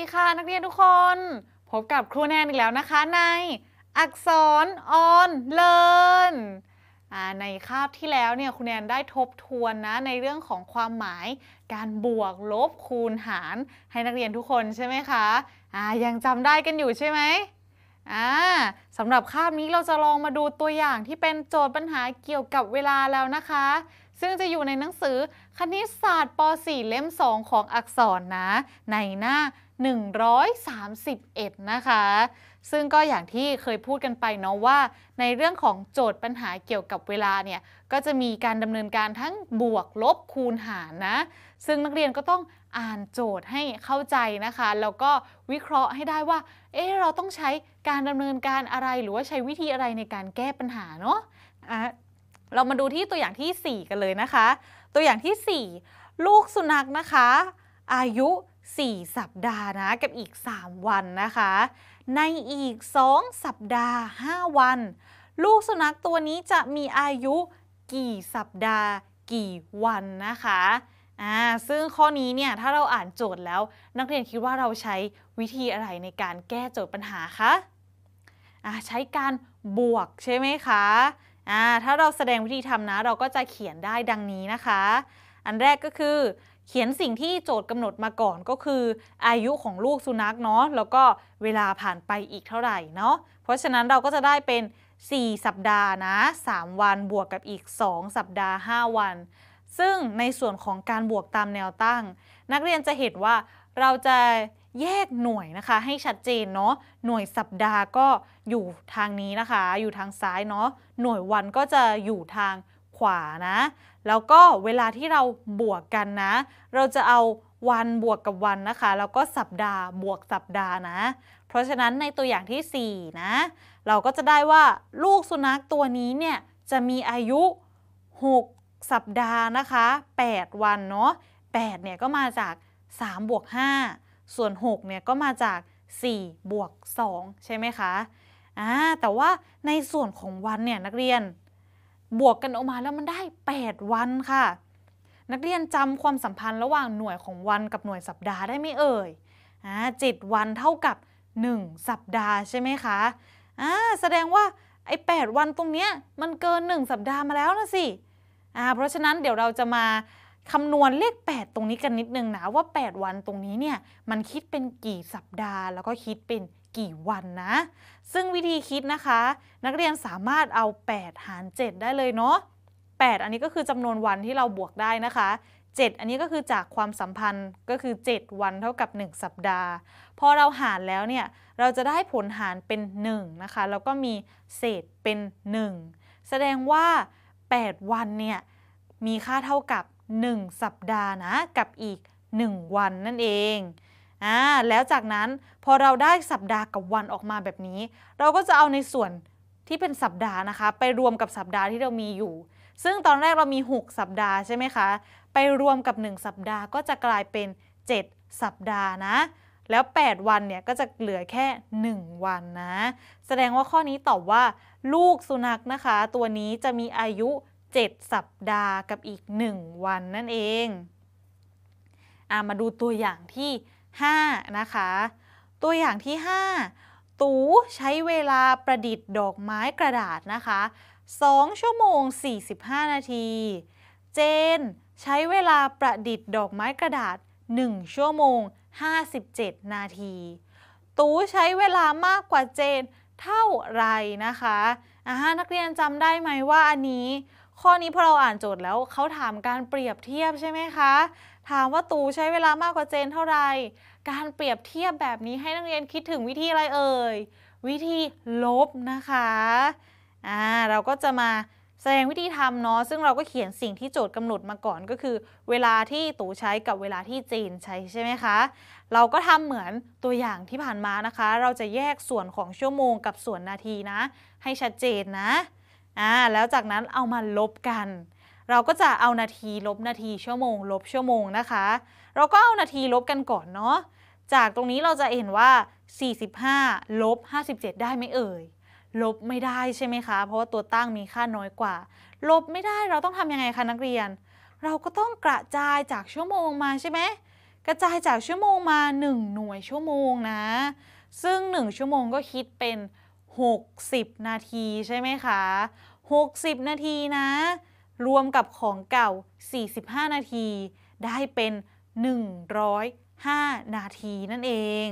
ดีค่ะนักเรียนทุกคน พบกับครูแนนอีกแล้วนะคะในอักษรออนเลิร์นในคาบที่แล้วเนี่ยครูแนนได้ทบทวนนะในเรื่องของความหมาย การบวกลบคูณหารให้นักเรียนทุกคนใช่ไหมคะะยังจำได้กันอยู่ใช่ไหมสำหรับคาบนี้เราจะลองมาดูตัวอย่างที่เป็นโจทย์ปัญหาเกี่ยวกับเวลาแล้วนะคะ ซึ่งจะอยู่ในหนังสือคณิตศาสตร์ป .4 เล่ม2 ของอักษรนะ ในหน้า131 นะคะ ซึ่งก็อย่างที่เคยพูดกันไปเนาะว่าในเรื่องของโจทย์ปัญหาเกี่ยวกับเวลาเนี่ยก็จะมีการดำเนินการทั้งบวกลบคูณหารนะซึ่งนักเรียนก็ต้องอ่านโจทย์ให้เข้าใจนะคะ แล้วก็วิเคราะห์ให้ได้ว่าเอ๊เราต้องใช้การดำเนินการอะไรหรือว่าใช้วิธีอะไรในการแก้ปัญหาเนาะอ่ะเรามาดูที่ตัวอย่างที่ 4 กันเลยนะคะ ตัวอย่างที่ 4 ลูกสุนัขนะคะ อายุ4 สัปดาห์ นะกับอีก 3 วันนะคะ ในอีก 2 สัปดาห์ 5 วัน ลูกสุนัขตัวนี้จะมีอายุกี่สัปดาห์กี่วันนะคะอ่าซึ่งข้อนี้เนี่ยถ้าเราอ่านโจทย์แล้ว นักเรียนคิดว่าเราใช้วิธีอะไรในการแก้โจทย์ปัญหา คะอ่าใช้การบวกใช่ไหมคะอ่าถ้าเราแสดงวิธีทำนะเราก็จะเขียนได้ดังนี้นะคะ อันแรกก็คือเขียนสิ่งที่โจทย์กำหนดมาก่อนก็คือ อายุของลูกสุนัขเนาะแล้วก็เวลาผ่านไปอีกเท่าไหร่เนาะเพราะฉะนั้นเราก็จะได้เป็น 4 สัปดาห์นะ3วันบวกกับอีก 2 สัปดาห์ 5 วัน ซึ่งในส่วนของการบวกตามแนวตั้ง นักเรียนจะเห็นว่าเราจะแยกหน่วยนะคะให้ชัดเจนเนาะหน่วยสัปดาห์ก็อยู่ทางนี้นะคะ อยู่ทางซ้ายเนาะหน่วยวันก็จะอยู่ทางขวานะแล้วก็เวลาที่เราบวกกันนะเราจะเอาวันบวกกับวันนะคะแล้วก็สัปดาห์บวกสัปดาห์นะเพราะฉะนั้นในตัวอย่างที่4นะเราก็จะได้ว่าลูกสุนัขตัวนี้เนี่ยจะมีอายุ 6 สัปดาห์นะคะ8วันเนาะ8เนี่ยก็มาจาก3บวก5ส่วน6เนี่ยก็มาจาก4บวก2ใช่ไหมคะอ่าแต่ว่าในส่วนของวันเนี่ยนักเรียนบวกกันออกมาแล้วมันได้ 8 วันค่ะ นักเรียนจำความสัมพันธ์ระหว่างหน่วยของวันกับหน่วยสัปดาห์ได้ไหมเอ่ย อ่าจิตวันเท่ากับ 1 สัปดาห์ใช่ไหมคะ อ่า แสดงว่าไอ้ 8 วันตรงเนี้ย มันเกิน 1 สัปดาห์มาแล้วนะสิ อ่า เพราะฉะนั้นเดี๋ยวเราจะมาคำนวณเลข 8 ตรงนี้กันนิดนึงนะว่า 8 วันตรงนี้เนี่ย มันคิดเป็นกี่สัปดาห์ แล้วก็คิดเป็นกี่วันนะ ซึ่งวิธีคิดนะคะนักเรียนสามารถเอา 8 หาร 7 ได้เลยเนาะ 8 อันนี้ก็คือจำนวนวันที่เราบวกได้นะคะ 7 อันนี้ก็คือจากความสัมพันธ์ก็คือ 7 วันเท่ากับ 1 สัปดาห์ พอเราหารแล้วเนี่ยเราจะได้ผลหารเป็น 1 นะคะ แล้วก็มีเศษเป็น 1 แสดงว่า 8 วันเนี่ยมีค่าเท่ากับ 1 สัปดาห์นะ กับอีก 1 วันนั่นเองอ่าแล้วจากนั้นพอเราได้สัปดาห์กับวันออกมาแบบนี้ เราก็จะเอาในส่วนที่เป็นสัปดาห์นะคะ ไปรวมกับสัปดาห์ที่เรามีอยู่ ซึ่งตอนแรกเรามี 6 สัปดาห์ใช่ไหมคะ ไปรวมกับ 1 สัปดาห์ก็จะกลายเป็น 7 สัปดาห์นะแล้ว 8 วันเนี่ยก็จะเหลือแค่ 1 วันนะ แสดงว่าข้อนี้ตอบว่า ลูกสุนัขนะคะตัวนี้จะมีอายุ 7 สัปดาห์กับอีก 1 วันนั่นเองอามาดูตัวอย่างที่ 5. นะคะ ตัวอย่างที่ 5 ตูใช้เวลาประดิษฐ์ดอกไม้กระดาษนะคะ 2 ชั่วโมง 45 นาที เจน ใช้เวลาประดิษฐ์ดอกไม้กระดาษ 1 ชั่วโมง 57 นาที ตูใช้เวลามากกว่าเจน เท่าไรนะคะอ่านักเรียนจำได้ไหมว่าอันนี้ ข้อนี้พอเราอ่านโจทย์แล้วเขาถามการเปรียบเทียบใช่ไหมคะถามว่าตู่ใช้เวลามากกว่าเจนเท่าไหร่ การเปรียบเทียบแบบนี้ให้นักเรียนคิดถึงวิธีอะไรเอ่ย วิธีลบนะคะ อ่าเราก็จะมาแสดงวิธีทำเนาะ ซึ่งเราก็เขียนสิ่งที่โจทย์กำหนดมาก่อนก็คือเวลาที่ตู่ใช้กับเวลาที่เจนใช้ใช่ไหมคะ เราก็ทำเหมือนตัวอย่างที่ผ่านมานะคะ เราจะแยกส่วนของชั่วโมงกับส่วนนาทีนะ ให้ชัดเจนนะ อ่าแล้วจากนั้นเอามาลบกันเราก็จะเอานาทีลบนาทีชั่วโมง ลบชั่วโมงนะคะ เราก็เอานาทีลบกันก่อนเนาะ จากตรงนี้เราจะเห็นว่า 45ลบ57 ได้ไหมเอ่ย ลบไม่ได้ใช่ไหมคะ เพราะว่าตัวตั้งมีค่าน้อยกว่า ลบไม่ได้เราต้องทำยังไงคะนักเรียน เราก็ต้องกระจายจากชั่วโมงมาใช่ไหม กระจายจากชั่วโมงมา 1 หน่วยชั่วโมงนะ ซึ่ง 1 ชั่วโมงก็คิดเป็น 60 นาทีใช่ไหมคะ60 นาทีนะรวมกับของเก่า 45 นาที ได้เป็น 105 นาทีนั่นเอง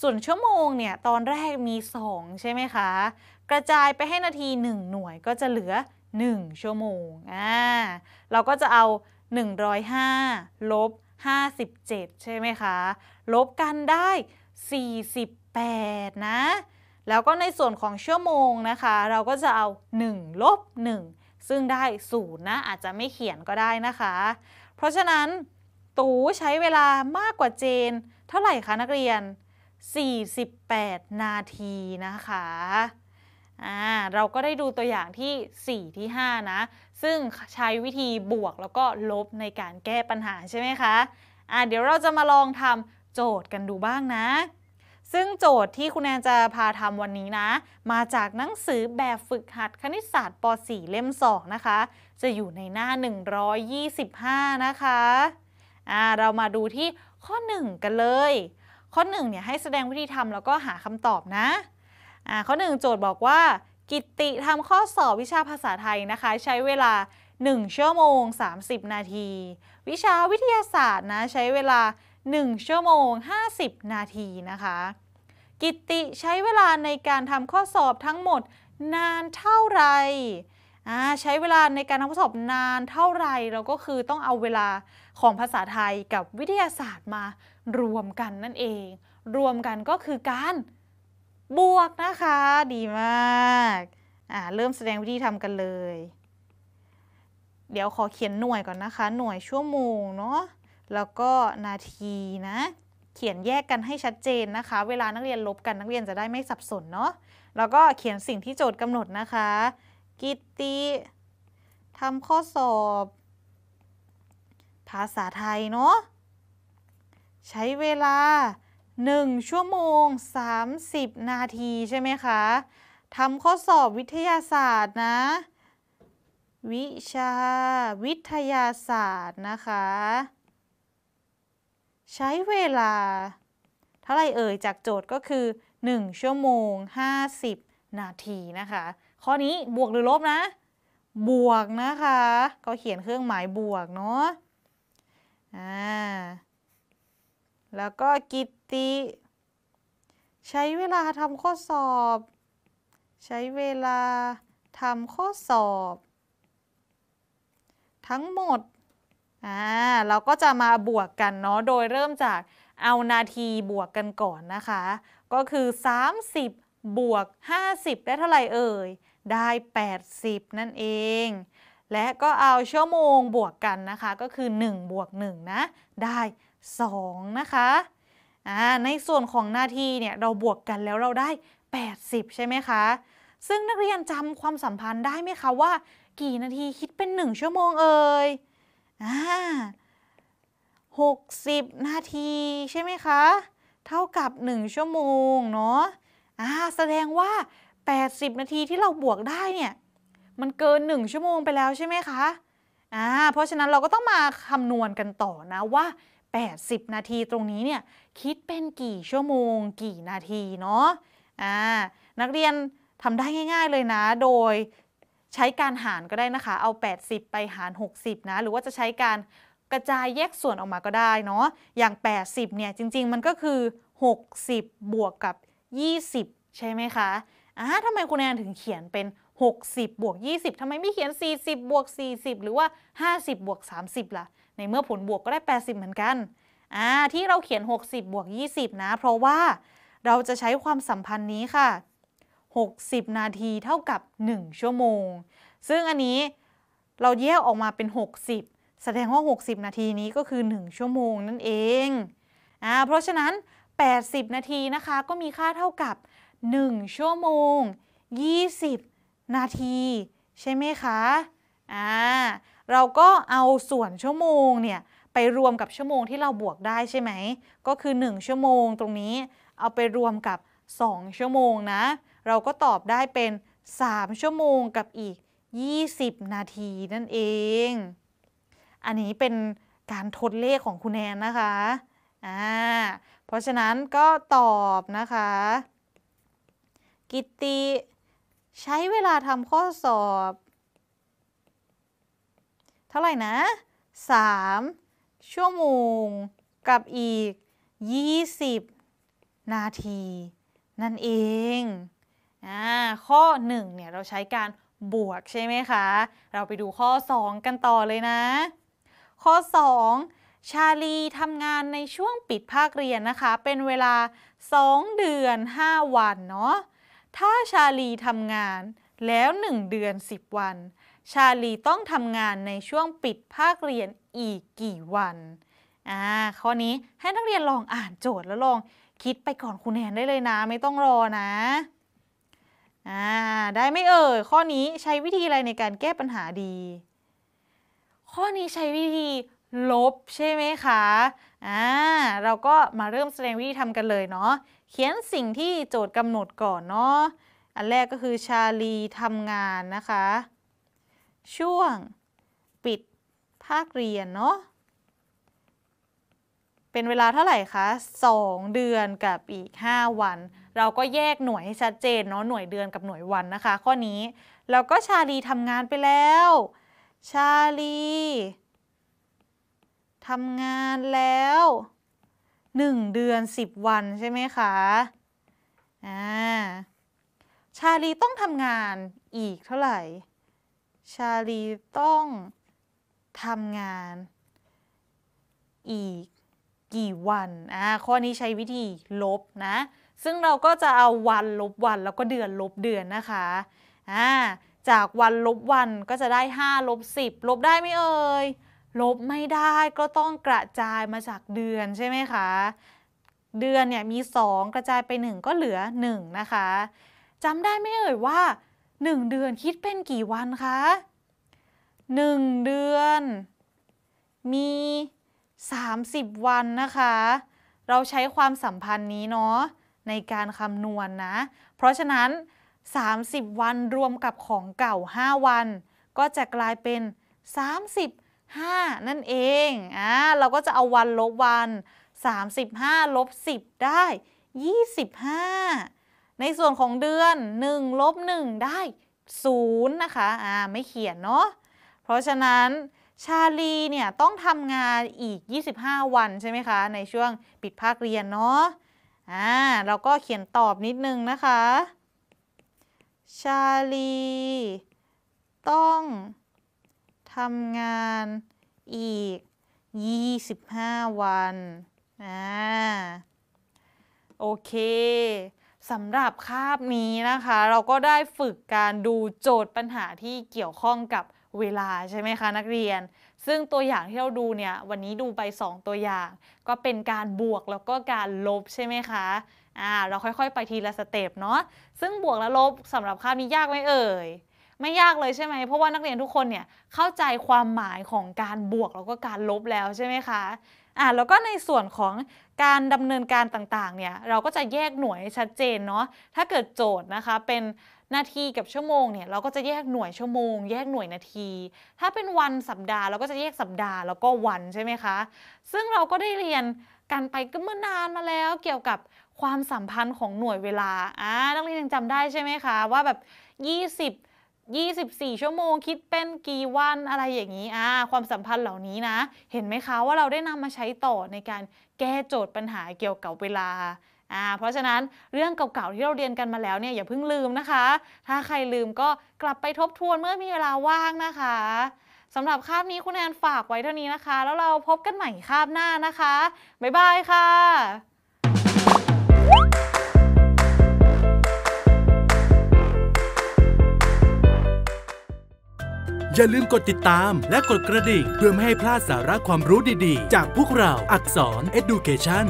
ส่วนชั่วโมงเนี่ย ตอนแรกมี 2 ใช่ไหมคะ กระจายไปให้นาที 1 หน่วยก็จะเหลือ 1 ชั่วโมง อ่า เราก็จะเอา 105 ลบ 57 ใช่ไหมคะ ลบกันได้ 48 นะ แล้วก็ในส่วนของชั่วโมงนะคะ เราก็จะเอา 1 ลบ 1ซึ่งได้ศูนย์นะ อาจจะไม่เขียนก็ได้นะคะ เพราะฉะนั้น ตูใช้เวลามากกว่าเจน เท่าไหร่คะ นักเรียน 48 นาที นะคะ อ่า เราก็ได้ดูตัวอย่างที่ 4 ที่ 5 นะ ซึ่งใช้วิธีบวกแล้วก็ลบในการแก้ปัญหา ใช่ไหมคะ อ่าเดี๋ยวเราจะมาลองทำโจทย์กันดูบ้างนะซึ่งโจทย์ที่คุณแอนจะพาทำวันนี้นะ มาจากหนังสือแบบฝึกหัดคณิตศาสตร์ป .4 เล่ม2นะคะ จะอยู่ในหน้า 125 นะคะอ่าเรามาดูที่ข้อ 1 กันเลย ข้อ1เนี่ยให้แสดงวิธีทำแล้วก็หาคำตอบนะอ่าข้อ 1 โจทย์บอกว่า กิติทำข้อสอบวิชาภาษาไทยนะคะ ใช้เวลา1ชั่วโมง 30 นาที วิชาวิทยาศาสตร์นะใช้เวลา1 ชั่วโมง 50 นาทีนะคะ กิติใช้เวลาในการทำข้อสอบทั้งหมด นานเท่าไหร่ใช้เวลาในการทำข้อสอบนานเท่าไหร่เราก็คือต้องเอาเวลาของภาษาไทยกับวิทยาศาสตร์มารวมกันนั่นเอง รวมกันก็คือการบวกนะคะ ดีมากเริ่มแสดงวิธีทำกันเลย เดี๋ยวขอเขียนหน่วยก่อนนะคะ หน่วยชั่วโมงเนาะแล้วก็นาที นะ เขียนแยกกันให้ชัดเจนนะคะ เวลานักเรียนลบกันนักเรียนจะได้ไม่สับสนเนาะแล้วก็เขียนสิ่งที่โจทย์กำหนดนะคะ กิตติทำข้อสอบ ภาษาไทยเนาะใช้เวลา 1 ชั่วโมง 30 นาที ใช่ไหมคะทำข้อสอบวิทยาศาสตร์นะวิชาวิทยาศาสตร์นะคะใช้เวลา เท่าไรเอ่ยจากโจทย์ก็คือ 1 ชั่วโมง 50 นาที นะคะ ข้อนี้บวกหรือลบนะ บวกนะคะ ก็เขียนเครื่องหมายบวกเนาะอ่าแล้วก็กิตติ ใช้เวลาทำข้อสอบ ใช้เวลาทำข้อสอบ ทั้งหมดอ่าเราก็จะมาบวกกันเนาะโดยเริ่มจากเอานาทีบวกกันก่อนนะคะก็คือ 30 บวก 50ได้เท่าไหร่เอ่ยได้ 80 นั่นเอง และก็เอาชั่วโมงบวกกันนะคะก็คือ 1 บวก1นะได้ 2 นะคะอ่าในส่วนของนาทีเนี่ยเราบวกกันแล้วเราได้ 80 ใช่ไหมคะ ซึ่งนักเรียนจำความสัมพันธ์ได้ไหมคะ ว่ากี่นาทีคิดเป็น 1 ชั่วโมงเอ่ยหกสิบนาที ใช่ไหมคะ เท่ากับ 1 ชั่วโมงเนาะอ่าแสดงว่า 80 นาทีที่เราบวกได้เนี่ยมันเกิน 1 ชั่วโมงไปแล้วใช่ไหมคะอ่าเพราะฉะนั้นเราก็ต้องมาคำนวณกันต่อนะว่า 80 นาทีตรงนี้เนี่ยคิดเป็นกี่ชั่วโมงกี่นาทีเนาะอ่านักเรียนทำได้ง่ายๆเลยนะโดยใช้การหารก็ได้นะคะ เอา 80 ไปหาร 60 นะ หรือว่าจะใช้การกระจายแยกส่วนออกมาก็ได้เนาะ อย่าง 80เนี่ยจริง ๆ มันก็คือ 60 บวกกับ 20 ใช่ไหมคะอ่าทำไมคุณแอนถึงเขียนเป็น 60บวก20ทำไมไม่เขียน 40บวก 40 หรือว่า 50 บวก 30 ล่ะ ในเมื่อผลบวกก็ได้ 80 เหมือนกัน อ่า ที่เราเขียน 60 บวก 20 นะ เพราะว่าเราจะใช้ความสัมพันธ์นี้ค่ะ60 นาทีเท่ากับ 1 ชั่วโมง ซึ่งอันนี้เราแยกออกมาเป็น 60 แสดงว่า 60 นาทีนี้ก็คือ 1 ชั่วโมงนั่นเอง อ่า เพราะฉะนั้น 80 นาทีนะคะก็มีค่าเท่ากับ 1 ชั่วโมง 20 นาทีใช่ไหมคะ อ่า เราก็เอาส่วนชั่วโมงเนี่ยไปรวมกับชั่วโมงที่เราบวกได้ใช่ไหม ก็คือ 1 ชั่วโมงตรงนี้เอาไปรวมกับ 2 ชั่วโมงนะเราก็ตอบได้เป็น 3 ชั่วโมงกับอีก 20 นาทีนั่นเอง อันนี้เป็นการทดเลขของคุณแนนนะคะ อ่า เพราะฉะนั้นก็ตอบนะคะ กิติใช้เวลาทำข้อสอบ เท่าไหร่นะ 3 ชั่วโมงกับอีก 20 นาทีนั่นเองข้อ 1 เนี่ยเราใช้การบวกใช่ไหมคะ เราไปดูข้อ 2 กันต่อเลยนะ ข้อ 2 ชาลีทำงานในช่วงปิดภาคเรียนนะคะ เป็นเวลา 2 เดือน 5 วันเนาะ ถ้าชาลีทำงานแล้ว 1 เดือน 10 วัน ชาลีต้องทำงานในช่วงปิดภาคเรียนอีกกี่วัน อ่า ข้อนี้ให้นักเรียนลองอ่านโจทย์แล้วลอง คิดไปก่อนคุณแนนได้เลยนะ ไม่ต้องรอนะอ่าได้ไม่เอ่ยข้อนี้ใช้วิธีอะไรในการแก้ปัญหาดี ข้อนี้ใช้วิธีลบใช่ไหมคะอ่าเราก็มาเริ่มแสดงวิธีทำกันเลยเนาะเขียนสิ่งที่โจทย์กำหนดก่อนเนาะอันแรกก็คือชาลีทำงานนะคะ ช่วง ปิดภาคเรียนเนาะเป็นเวลาเท่าไหร่คะ2เดือนกับอีก 5 วันเราก็แยกหน่วยให้ชัดเจนเนาะหน่วยเดือนกับหน่วยวันนะคะ ข้อนี้แล้วก็ชาลีทำงานไปแล้ว ชาลีทำงานแล้ว 1 เดือน 10 วันใช่ไหมคะอ่าชาลีต้องทำงานอีกเท่าไหร่ ชาลีต้องทำงาน อีกกี่วันอ่าข้อนี้ใช้วิธีลบนะซึ่งเราก็จะเอาวันลบวันแล้วก็เดือนลบเดือนนะคะอ่าจากวันลบวันก็จะได้5ลบ10 ลบได้ไม่เอ่ย ลบไม่ได้ก็ต้องกระจายมาจากเดือนใช่ไหมคะ เดือนเนี่ยมี 2 กระจายไป 1 ก็เหลือ 1 นะคะ จำได้ไหมเอ่ยว่า 1 เดือนคิดเป็นกี่วันคะ 1 เดือน มี 30 วันนะคะ เราใช้ความสัมพันธ์นี้เนาะในการคำนวณนนะ เพราะฉะนั้น 30 วันรวมกับของเก่า 5 วัน ก็จะกลายเป็น 35 นั่นเอง อ่า เราก็จะเอาวันลบวัน 35 ลบ 10 ได้ 25 ในส่วนของเดือน 1 ลบ 1 ได้ 0 นะคะ อ่า ไม่เขียนเนาะ เพราะฉะนั้นชาลีเนี่ยต้องทำงานอีก 25 วันใช่ไหมคะ ในช่วงปิดภาคเรียนเนาะอ่าเราก็เขียนตอบนิดนึงนะคะ ชาลีต้องทำงานอีก 25 วันอ่าโอเคสำหรับคาบนี้นะคะ เราก็ได้ฝึกการดูโจทย์ปัญหาที่เกี่ยวข้องกับเวลาใช่ไหมคะ นักเรียนซึ่งตัวอย่างที่เราดูเนี่ย วันนี้ดูไป 2 ตัวอย่าง ก็เป็นการบวกแล้วก็การลบใช่ไหมคะอ่าเราค่อยๆไปทีละสเต็ปเนาะซึ่งบวกและลบสำหรับคานี้ยากไหมเอ่ยไม่ยากเลยใช่ไหมเพราะว่านักเรียนทุกคนเนี่ย เข้าใจความหมายของการบวกแล้วก็การลบแล้วใช่ไหมคะ อ่าแล้วก็ในส่วนของการดำเนินการต่างๆเนี่ยเราก็จะแยกหน่วยชัดเจนเนาะถ้าเกิดโจทย์นะคะเป็นนาทีกับชั่วโมงเนี่ยเราก็จะแยกหน่วยชั่วโมงแยกหน่วยนาที ถ้าเป็นวันสัปดาห์เราก็จะแยกสัปดาห์แล้วก็วันใช่ไหมคะซึ่งเราก็ได้เรียนกันไปก็เมื่อนานมาแล้วเกี่ยวกับความสัมพันธ์ของหน่วยเวลาอ่านักเรียนยังจำได้ใช่ไหมคะว่าแบบ 20 24 ชั่วโมง คิดเป็นกี่วัน อะไรอย่างนี้อ่าความสัมพันธ์เหล่านี้นะ เห็นไหมคะว่าเราได้นำมาใช้ต่อในการแก้โจทย์ปัญหาเกี่ยวกับเวลาเพราะฉะนั้นเรื่องเก่าๆ ที่เราเรียนกันมาแล้วเนี่ยอย่าเพิ่งลืมนะคะ ถ้าใครลืมก็กลับไปทบทวนเมื่อมีเวลาว่างนะคะสำหรับคาบนี้คุณแอนฝากไว้เท่านี้นะคะ แล้วเราพบกันใหม่คาบหน้านะคะ บ๊ายบายค่ะ อย่าลืมกดติดตามและกดกระดิ่ง เพื่อไม่ให้พลาดสาระความรู้ดีๆ จากพวกเราอักษร Education